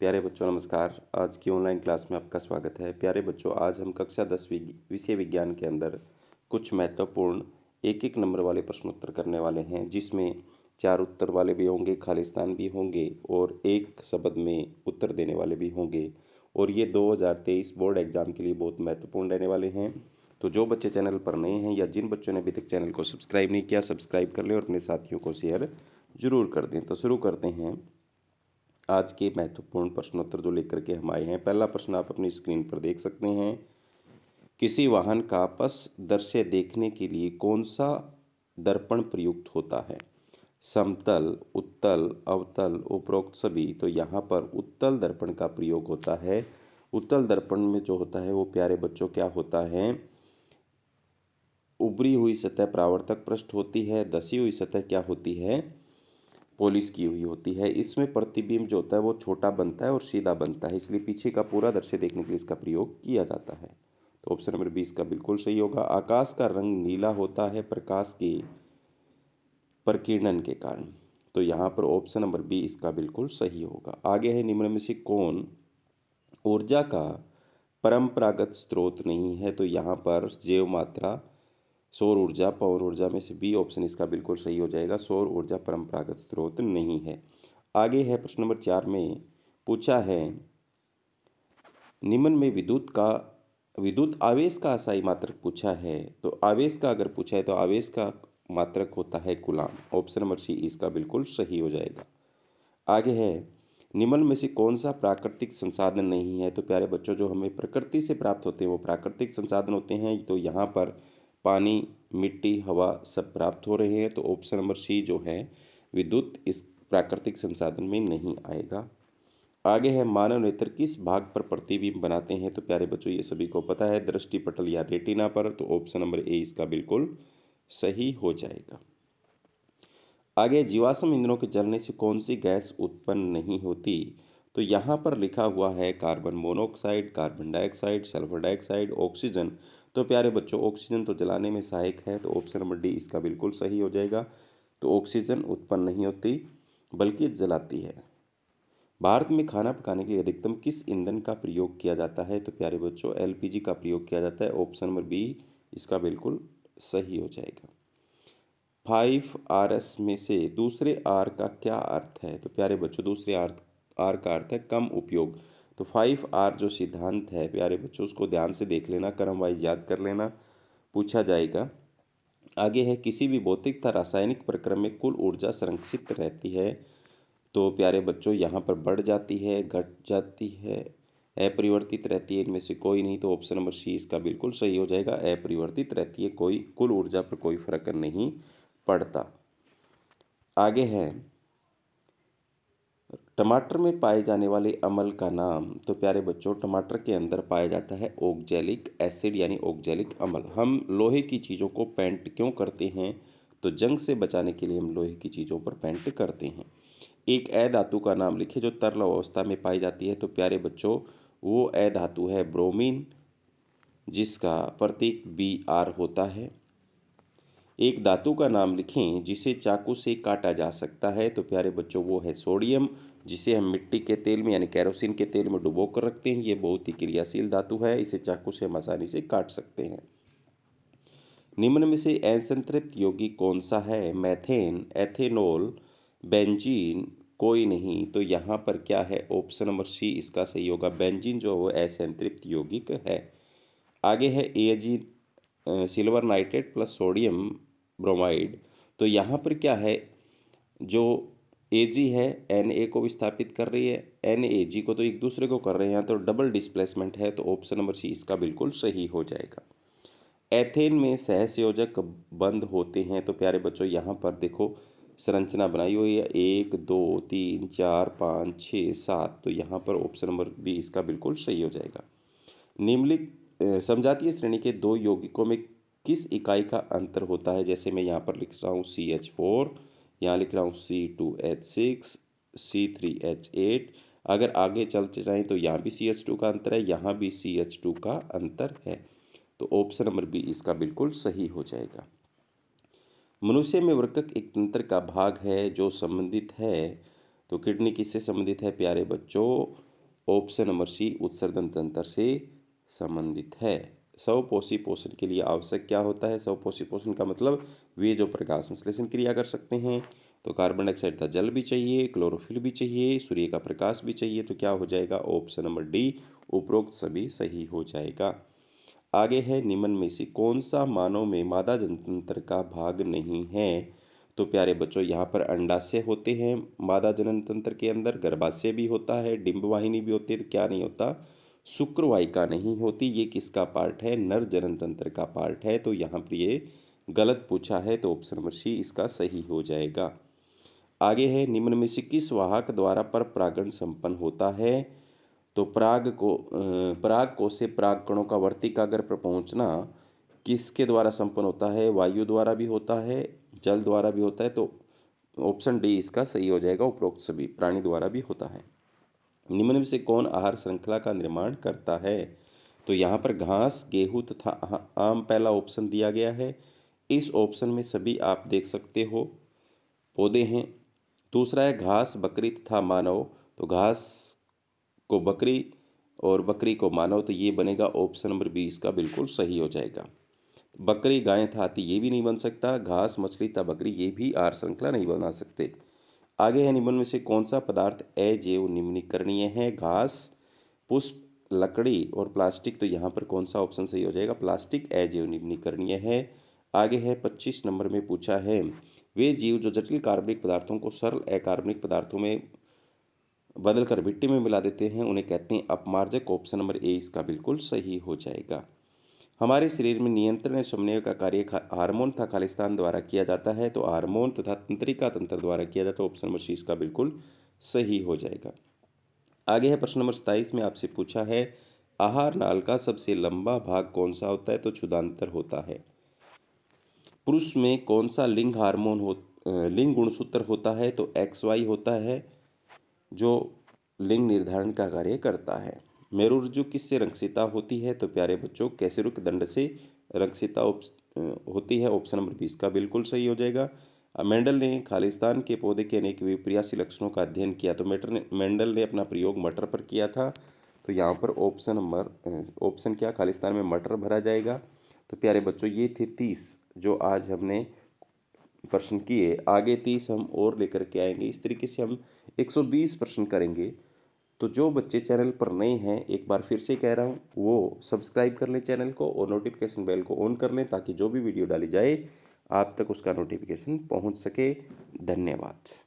प्यारे बच्चों नमस्कार आज की ऑनलाइन क्लास में आपका स्वागत है प्यारे बच्चों आज हम कक्षा दसवीं विषय विज्ञान के अंदर कुछ महत्वपूर्ण एक एक नंबर वाले प्रश्न उत्तर करने वाले हैं जिसमें चार उत्तर वाले भी होंगे खालिस्तान भी होंगे और एक शब्द में उत्तर देने वाले भी होंगे और ये दो बोर्ड एग्ज़ाम के लिए बहुत महत्वपूर्ण रहने वाले हैं तो जो बच्चे चैनल पर नए हैं या जिन बच्चों ने अभी तक चैनल को सब्सक्राइब नहीं किया सब्सक्राइब कर लें और अपने साथियों को शेयर ज़रूर कर दें तो शुरू करते हैं आज के महत्वपूर्ण प्रश्नोत्तर जो लेकर के हम आए हैं पहला प्रश्न आप अपनी स्क्रीन पर देख सकते हैं किसी वाहन का पस दृश्य देखने के लिए कौन सा दर्पण प्रयुक्त होता है समतल उत्तल अवतल उपरोक्त सभी तो यहाँ पर उत्तल दर्पण का प्रयोग होता है उत्तल दर्पण में जो होता है वो प्यारे बच्चों क्या होता है उभरी हुई सतह प्रावर्तक पृष्ठ होती है दसी हुई सतह क्या होती है पॉलिश की हुई होती है इसमें प्रतिबिंब जो होता है वो छोटा बनता है और सीधा बनता है इसलिए पीछे का पूरा दृश्य देखने के लिए इसका प्रयोग किया जाता है तो ऑप्शन नंबर बीस का बिल्कुल सही होगा आकाश का रंग नीला होता है प्रकाश के प्रकीर्णन के कारण तो यहाँ पर ऑप्शन नंबर बी इसका बिल्कुल सही होगा आगे है निम्न में से कौन ऊर्जा का परंपरागत स्रोत नहीं है तो यहाँ पर जैव मात्रा सौर ऊर्जा पवन ऊर्जा में से बी ऑप्शन इसका बिल्कुल सही हो जाएगा सौर ऊर्जा परंपरागत स्रोत नहीं है आगे है प्रश्न नंबर चार में पूछा है निम्न में विद्युत का विद्युत आवेश का असाई मात्रक पूछा है तो आवेश का अगर पूछा है तो आवेश का मात्रक होता है गुलाम ऑप्शन नंबर सी इसका बिल्कुल सही हो जाएगा आगे है निम्न में से कौन सा प्राकृतिक संसाधन नहीं है तो प्यारे बच्चों जो हमें प्रकृति से प्राप्त होते हैं वो प्राकृतिक संसाधन होते हैं तो यहाँ पर पानी मिट्टी हवा सब प्राप्त हो रहे हैं तो ऑप्शन नंबर सी जो है विद्युत इस प्राकृतिक संसाधन में नहीं आएगा आगे है मानव नेत्र किस भाग पर प्रतिबिंब बनाते हैं तो प्यारे बच्चों ये सभी को पता है दृष्टि पटल या रेटिना पर तो ऑप्शन नंबर ए इसका बिल्कुल सही हो जाएगा आगे जीवाश्म इंधनों के जलने से कौन सी गैस उत्पन्न नहीं होती तो यहाँ पर लिखा हुआ है carbon monoxide carbon dioxide sulphur dioxide oxygen तो प्यारे बच्चों ऑक्सीजन तो जलाने में सहायक है तो ऑप्शन नंबर डी इसका बिल्कुल सही हो जाएगा तो ऑक्सीजन उत्पन्न नहीं होती बल्कि जलाती है भारत में खाना पकाने के लिए अधिकतम किस ईंधन का प्रयोग किया जाता है तो प्यारे बच्चों एलपीजी का प्रयोग किया जाता है ऑप्शन नंबर बी इसका बिल्कुल सही हो जाएगा फाइव आर एस में से दूसरे आर का क्या अर्थ है तो प्यारे बच्चों दूसरे आर आर का अर्थ है कम उपयोग तो फाइव आर जो सिद्धांत है प्यारे बच्चों उसको ध्यान से देख लेना क्रम वाइज याद कर लेना पूछा जाएगा आगे है किसी भी भौतिक तथा रासायनिक प्रक्रम में कुल ऊर्जा संरक्षित रहती है तो प्यारे बच्चों यहाँ पर बढ़ जाती है घट जाती है अपरिवर्तित रहती है इनमें से कोई नहीं तो ऑप्शन नंबर सी इसका बिल्कुल सही हो जाएगा अपरिवर्तित रहती है कोई कुल ऊर्जा पर कोई फर्क नहीं पड़ता आगे है टमाटर में पाए जाने वाले अमल का नाम तो प्यारे बच्चों टमाटर के अंदर पाया जाता है ओगजेलिक एसिड यानी ओगजेलिक अमल हम लोहे की चीज़ों को पेंट क्यों करते हैं तो जंग से बचाने के लिए हम लोहे की चीज़ों पर पेंट करते हैं एक ए धातु का नाम लिखे जो तरल अवस्था में पाई जाती है तो प्यारे बच्चों वो ए धातु है ब्रोमीन जिसका प्रतीक बी आर होता है एक धातु का नाम लिखें जिसे चाकू से काटा जा सकता है तो प्यारे बच्चों वो है सोडियम जिसे हम मिट्टी के तेल में यानी कैरोसिन के तेल में डुबो कर रखते हैं ये बहुत ही क्रियाशील धातु है इसे चाकू से हम आसानी से काट सकते हैं निम्न में से असंतृप्त यौगिक कौन सा है मैथेन एथेनॉल बेंजीन कोई नहीं तो यहाँ पर क्या है ऑप्शन नंबर सी इसका सही होगा बेंजीन जो वो असंतृप्त यौगिक है आगे है A G silver nitrate plus sodium bromide तो यहाँ पर क्या है जो ए जी है एन ए को विस्थापित कर रही है एन ए जी को तो एक दूसरे को कर रहे हैं तो डबल डिस्प्लेसमेंट है तो ऑप्शन नंबर सी इसका बिल्कुल सही हो जाएगा एथेन में सहसयोजक बंद होते हैं तो प्यारे बच्चों यहाँ पर देखो संरचना बनाई हुई है एक दो तीन चार पाँच छः सात तो यहाँ पर ऑप्शन नंबर बी इसका बिल्कुल सही हो जाएगा निम्नलिखित समझातीय श्रेणी के दो यौगिकों में किस इकाई का अंतर होता है जैसे मैं यहाँ पर लिख रहा हूँ सी एच फोर यहाँ लिख रहा हूँ C two H six C three H eight अगर आगे चलते जाएँ तो यहाँ भी सी एच टू का अंतर है यहाँ भी सी एच टू का अंतर है तो ऑप्शन नंबर बी इसका बिल्कुल सही हो जाएगा मनुष्य में वर्कक एक तंत्र का भाग है जो संबंधित है तो किडनी किससे संबंधित है प्यारे बच्चों ऑप्शन नंबर सी उत्सर्जन तंत्र से संबंधित है स्वपोषी पोषण के लिए आवश्यक क्या होता है स्वपोषी पोषण का मतलब वे जो प्रकाश संश्लेषण क्रिया कर सकते हैं तो कार्बन डाइऑक्साइड का जल भी चाहिए क्लोरोफिल भी चाहिए सूर्य का प्रकाश भी चाहिए तो क्या हो जाएगा ऑप्शन नंबर डी उपरोक्त सभी सही हो जाएगा आगे है निम्न में से कौन सा मानव में मादा जनतंत्र का भाग नहीं है तो प्यारे बच्चों यहाँ पर अंडाशय होते हैं मादा जनन तंत्र के अंदर गर्भाशय भी होता है डिम्बवाहिनी भी होती है तो क्या नहीं होता शुक्रवाहिका नहीं होती ये किसका पार्ट है नर जनन तंत्र का पार्ट है तो यहाँ पर ये गलत पूछा है तो ऑप्शन नंबर सी इसका सही हो जाएगा आगे है निम्न में से किस वाहक द्वारा पर परागण संपन्न होता है तो पराग को पराग को से पराग का वर्तिकागर पर पहुँचना किसके द्वारा संपन्न होता है वायु द्वारा भी होता है जल द्वारा भी होता है तो ऑप्शन डी इसका सही हो जाएगा उपरोक्त सभी प्राणी द्वारा भी होता है निम्न में से कौन आहार श्रृंखला का निर्माण करता है तो यहाँ पर घास गेहूँ तथा आम पहला ऑप्शन दिया गया है इस ऑप्शन में सभी आप देख सकते हो पौधे हैं दूसरा है घास बकरी तथा मानव तो घास को बकरी और बकरी को मानव तो ये बनेगा ऑप्शन नंबर बीस का बिल्कुल सही हो जाएगा बकरी गाय था हाथी ये भी नहीं बन सकता घास मछली था बकरी ये भी आर श्रृंखला नहीं बना सकते आगे है निम्न में से कौन सा पदार्थ ए जेव निम्नीकरणीय है घास पुष्प लकड़ी और प्लास्टिक तो यहाँ पर कौन सा ऑप्शन सही हो जाएगा प्लास्टिक ए जेव निम्नीकरणीय है आगे है पच्चीस नंबर में पूछा है वे जीव जो जटिल कार्बनिक पदार्थों को सरल अकार्बनिक पदार्थों में बदलकर मिट्टी में मिला देते हैं उन्हें कहते हैं अपमार्जक ऑप्शन नंबर ए इसका बिल्कुल सही हो जाएगा हमारे शरीर में नियंत्रण समन्वय का कार्य हार्मोन तथा खालिस्तान द्वारा किया जाता है तो हार्मोन तथा तंत्रिका तंत्र द्वारा किया जाता है ऑप्शन नंबर सी इसका बिल्कुल सही हो जाएगा आगे है प्रश्न नंबर सत्ताईस में आपसे पूछा है आहार नाल का सबसे लंबा भाग कौन सा होता है तो क्षुदांतर होता है पुरुष में कौन सा लिंग हार्मोन हो लिंग गुणसूत्र होता है तो एक्स वाई होता है जो लिंग निर्धारण का कार्य करता है मेरु मेरुरजु किससे रंगसिता होती है तो प्यारे बच्चों रुक दंड से रंगसिता होती है ऑप्शन नंबर बीस का बिल्कुल सही हो जाएगा मेंडल ने खालिस्तान के पौधे के अनेक विप्रियासी लक्षणों का अध्ययन किया तो मेटर ने मेंडल ने अपना प्रयोग मटर पर किया था तो यहाँ पर ऑप्शन नंबर ऑप्शन क्या खालिस्तान में मटर भरा जाएगा तो प्यारे बच्चों ये थे तीस जो आज हमने प्रश्न किए आगे तीस हम और लेकर के आएंगे इस तरीके से हम एक प्रश्न करेंगे तो जो बच्चे चैनल पर नए हैं एक बार फिर से कह रहा हूँ वो सब्सक्राइब कर लें चैनल को और नोटिफिकेशन बेल को ऑन कर लें ताकि जो भी वीडियो डाली जाए आप तक उसका नोटिफिकेशन पहुँच सके धन्यवाद